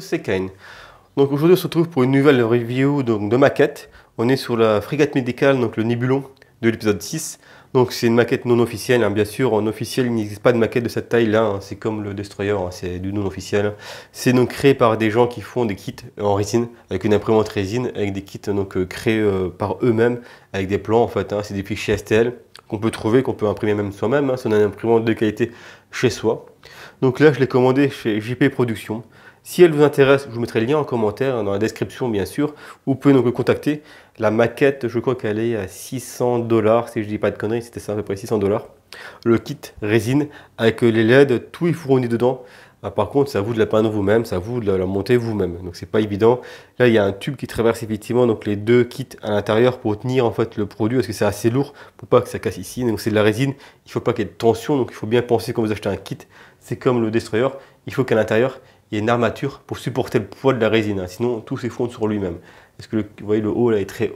c'est Kane. Donc aujourd'hui, on se retrouve pour une nouvelle review de maquette. On est sur la frégate médicale, donc le Nibulon de l'épisode 6. Donc c'est une maquette non officielle, hein. bien sûr. En officiel, il n'existe pas de maquette de cette taille-là. Hein. C'est comme le Destroyer, hein, c'est du non officiel. C'est donc créé par des gens qui font des kits en résine, avec une imprimante résine, avec des kits donc euh, créés euh, par eux-mêmes, avec des plans en fait. C'est des fichiers STL qu'on peut trouver, qu'on peut imprimer même soi-même. C'est une imprimante de qualité chez soi. Donc là, je l'ai commandé chez JP Productions. Si elle vous intéresse, je vous mettrai le lien en commentaire, dans la description bien sûr, vous pouvez le contacter. La maquette, je crois qu'elle est à 600 dollars, si je ne dis pas de conneries, c'était ça à peu près 600 dollars. Le kit résine avec les LED, tout est fourni dedans. Ah, par contre, ça vaut vous de la peindre vous-même, ça vaut vous de la monter vous-même. Donc c'est pas évident. Là, il y a un tube qui traverse effectivement donc les deux kits à l'intérieur pour tenir en fait le produit parce que c'est assez lourd pour pas que ça casse ici. Donc c'est de la résine, il faut pas qu'il y ait de tension. Donc il faut bien penser quand vous achetez un kit, c'est comme le destroyer, il faut qu'à l'intérieur il y a une armature pour supporter le poids de la résine, hein. sinon tout s'effondre sur lui-même. Parce que le, vous voyez, le haut là, est, très,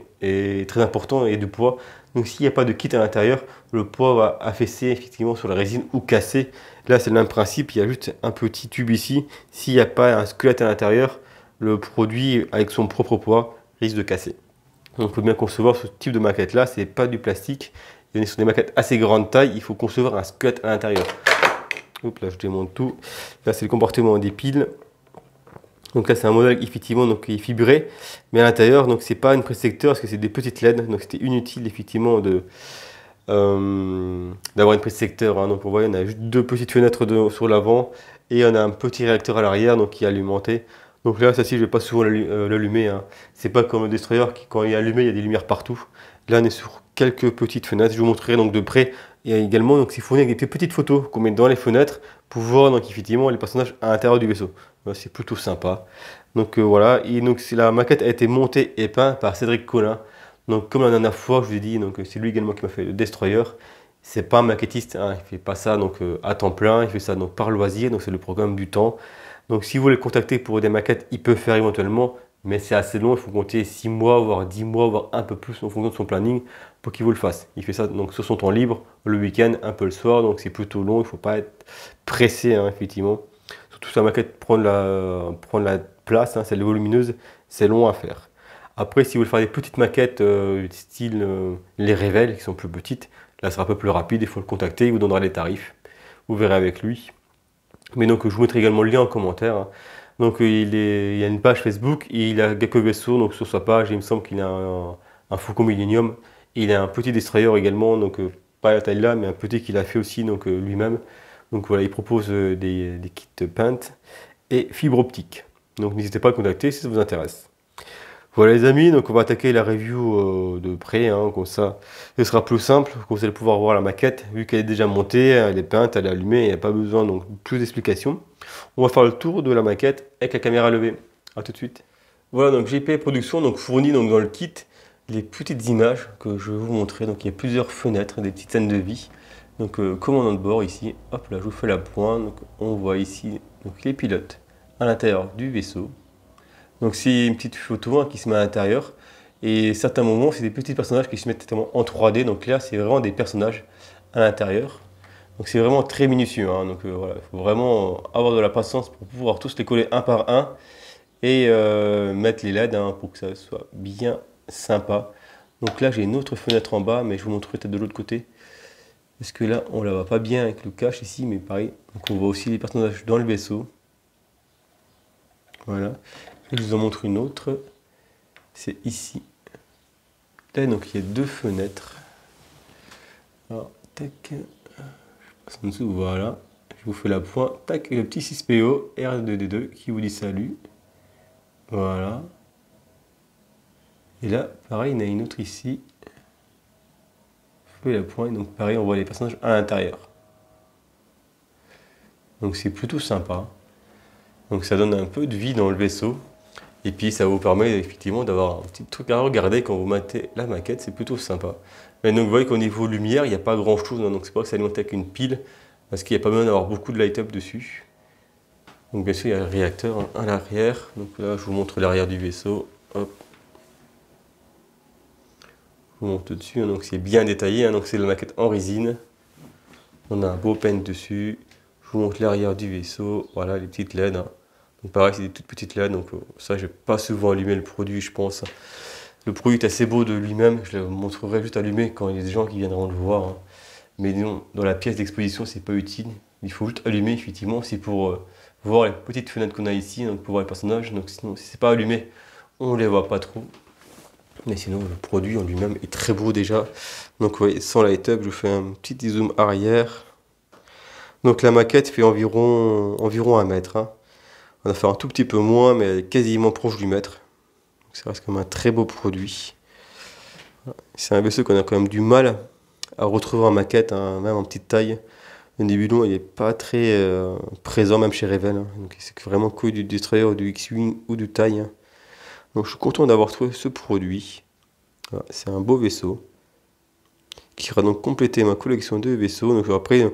très important et du poids. Donc s'il n'y a pas de kit à l'intérieur, le poids va affaisser effectivement sur la résine ou casser. Là, c'est le même principe, il y a juste un petit tube ici. S'il n'y a pas un squelette à l'intérieur, le produit avec son propre poids risque de casser. Donc il faut bien concevoir ce type de maquette là, c'est pas du plastique. ce sont des maquettes assez grande taille, il faut concevoir un squelette à l'intérieur là, je démonte tout. Là, c'est le comportement des piles. Donc là, c'est un modèle effectivement donc, qui est fibré, mais à l'intérieur, donc c'est pas une prise secteur parce que c'est des petites LED, donc c'était inutile effectivement de euh, d'avoir une prise secteur. Hein. Donc vous voyez, on a juste deux petites fenêtres sur l'avant et on a un petit réacteur à l'arrière donc qui est alimenté. Donc là, ça si je vais pas souvent euh, l'allumer. Hein. C'est pas comme le destroyer qui, quand il est allumé, il y a des lumières partout. Là, on est sur quelques petites fenêtres. Je vous montrerai donc de près il y a également donc, c'est fourni avec des petites photos qu'on met dans les fenêtres pour voir donc effectivement les personnages à l'intérieur du vaisseau. C'est plutôt sympa. Donc euh, voilà, la maquette a été montée et peinte par Cédric Collin. Donc comme la dernière fois, je vous ai dit, c'est lui également qui m'a fait le Destroyer. C'est pas un maquettiste, il hein. il fait pas ça donc euh, à temps plein, il fait ça donc par loisir, donc c'est le programme du temps. Donc si vous voulez le contacter pour des maquettes, il peut faire éventuellement mais c'est assez long, il faut compter 6 mois, voire 10 mois, voire un peu plus en fonction de son planning pour qu'il vous le fasse. Il fait ça donc sur son temps libre, le week-end, un peu le soir, donc c'est plutôt long, il ne faut pas être pressé, hein, effectivement. Surtout sa maquette prendre la, prendre la place, hein, volumineuse, c'est long à faire. Après, si vous voulez faire des petites maquettes euh, style euh, les révèles qui sont plus petites, là, sera un peu plus rapide, il faut le contacter, il vous donnera les tarifs, vous verrez avec lui. Mais donc, je vous mettrai également le lien en commentaire. Hein. Donc euh, il, y a une page Facebook, il a quelques vaisseaux donc sur sa page, il me semble qu'il a un, Foucault Millennium, il a un petit destroyer également, donc euh, pas la taille là, mais un petit qu'il a fait aussi euh, lui-même. Donc voilà, il propose des, kits peintes et fibre optique. Donc n'hésitez pas à le contacter si ça vous intéresse. Voilà les amis, donc on va attaquer la review euh, de près, hein, comme ça ce sera plus simple, comme vous allez pouvoir voir la maquette, vu qu'elle est déjà montée, elle est peinte, elle est allumée, il n'y a pas besoin donc plus d'explications. On va faire le tour de la maquette avec la caméra levée. A tout de suite. Voilà donc GP Production donc fournit donc dans le kit les petites images que je vais vous montrer. Donc il y a plusieurs fenêtres, des petites scènes de vie. Donc euh, commandant de bord ici, hop là je vous fais la pointe, donc on voit ici donc, les pilotes à l'intérieur du vaisseau. Donc c'est une petite photo hein, qui se met à l'intérieur. Et certains moments, c'est des petits personnages qui se mettent en 3D. Donc là, c'est vraiment des personnages à l'intérieur. Donc c'est vraiment très minutieux. Hein. Donc euh, voilà, il faut vraiment avoir de la patience pour pouvoir tous les coller un par un et euh, mettre les LED hein, pour que ça soit bien sympa. Donc là, j'ai une autre fenêtre en bas, mais je vous montre peut-être de l'autre côté. Parce que là, on la voit pas bien avec le cache ici, mais pareil. Donc on voit aussi les personnages dans le vaisseau. Voilà. Je vous en montre une autre. C'est ici. Là, donc, il y a deux fenêtres. Alors, tac. Je passe en dessous, voilà. Je vous fais la pointe. Tac, et le petit 6PO R2D2 qui vous dit salut. Voilà. Et là, pareil, il y en a une autre ici. Je fais la pointe. Donc, pareil, on voit les personnages à l'intérieur. Donc, c'est plutôt sympa. Donc, ça donne un peu de vie dans le vaisseau. Et puis ça vous permet effectivement d'avoir un petit truc à regarder quand vous mettez la maquette, c'est plutôt sympa. Mais donc vous voyez qu'au niveau lumière, il n'y a pas grand chose, hein, donc c'est pas que ça alimente avec une pile, parce qu'il n'y a pas besoin d'avoir beaucoup de light-up dessus. Donc bien sûr il y a le réacteur hein, à l'arrière, donc là je vous montre l'arrière du vaisseau, Je vous montre dessus, hein, donc c'est bien détaillé, donc c'est la maquette en résine. On a un beau pen dessus, je vous montre l'arrière du vaisseau, voilà les petites LED. Donc pareil, c'est des toutes petites LED, donc euh, ça, je vais pas souvent allumer le produit, je pense. Le produit est assez beau de lui-même, je le montrerai juste allumé quand il y a des gens qui viendront le voir. Hein. Mais non, dans la pièce d'exposition, c'est pas utile. Il faut juste allumer, effectivement, c'est pour euh, voir les petites fenêtres qu'on a ici, donc pour voir les personnages. Donc sinon, si c'est pas allumé, on les voit pas trop. Mais sinon, le produit en lui-même est très beau déjà. Donc oui, sans light-up, je fais un petit zoom arrière. Donc la maquette fait environ, environ mètre. Hein. On a un tout petit peu moins, mais quasiment proche du mètre. Donc ça reste comme un très beau produit. C'est un vaisseau qu'on a quand même du mal à retrouver en maquette, hein, même en petite taille. Le non, il n'est pas très euh, présent, même chez Revel. Hein. Donc c'est vraiment cool du Destroyer, du X-Wing ou du taille. Hein. Donc je suis content d'avoir trouvé ce produit. c'est un beau vaisseau qui va donc compléter ma collection de vaisseaux. Donc après,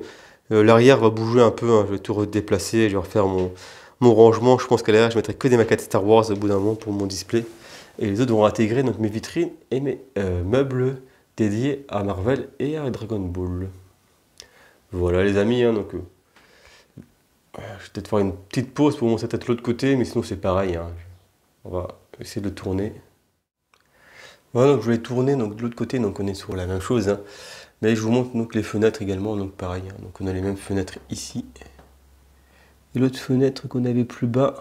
euh, l'arrière va bouger un peu. Je vais tout redéplacer. Je vais refaire mon, rangement, je pense qu'à l'air je mettrai que des maquettes Star Wars au bout d'un moment pour mon display. Et les autres vont intégrer donc mes vitrines et mes euh, meubles dédiés à Marvel et à Dragon Ball. Voilà les amis, hein, donc euh, euh, je vais peut-être faire une petite pause pour montrer peut-être l'autre côté, mais sinon c'est pareil. Hein. On va essayer de tourner. Voilà, donc je vais tourner donc, de l'autre côté, donc on est sur la même chose. Hein. Mais je vous montre donc les fenêtres également, donc pareil. donc on a les mêmes fenêtres ici et l'autre fenêtre qu'on avait plus bas,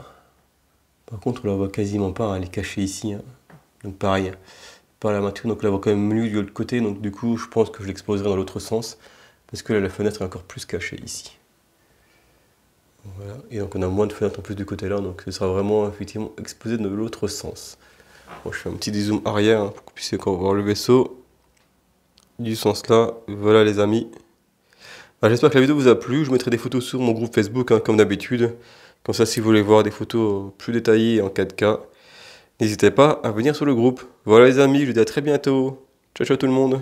par contre, on la voit quasiment pas, hein, elle est cachée ici. Hein. Donc pareil, hein. par la matière, donc on la voit quand même mieux de l'autre côté, donc du coup, je pense que je l'exposerai dans l'autre sens, parce que là, la fenêtre est encore plus cachée ici. Voilà. Et donc on a moins de fenêtres en plus du côté là, donc ce sera vraiment effectivement exposé dans l'autre sens. je fais un petit dézoom arrière pour que vous puissiez encore voir le vaisseau. Du sens là, voilà les amis. Ah, j'espère que la vidéo vous a plu. Je mettrai des photos sur mon groupe Facebook, hein, comme d'habitude. Comme ça, si vous voulez voir des photos euh, plus détaillées en 4K, n'hésitez pas à venir sur le groupe. Voilà les amis, je vous dis à très bientôt. Ciao ciao tout le monde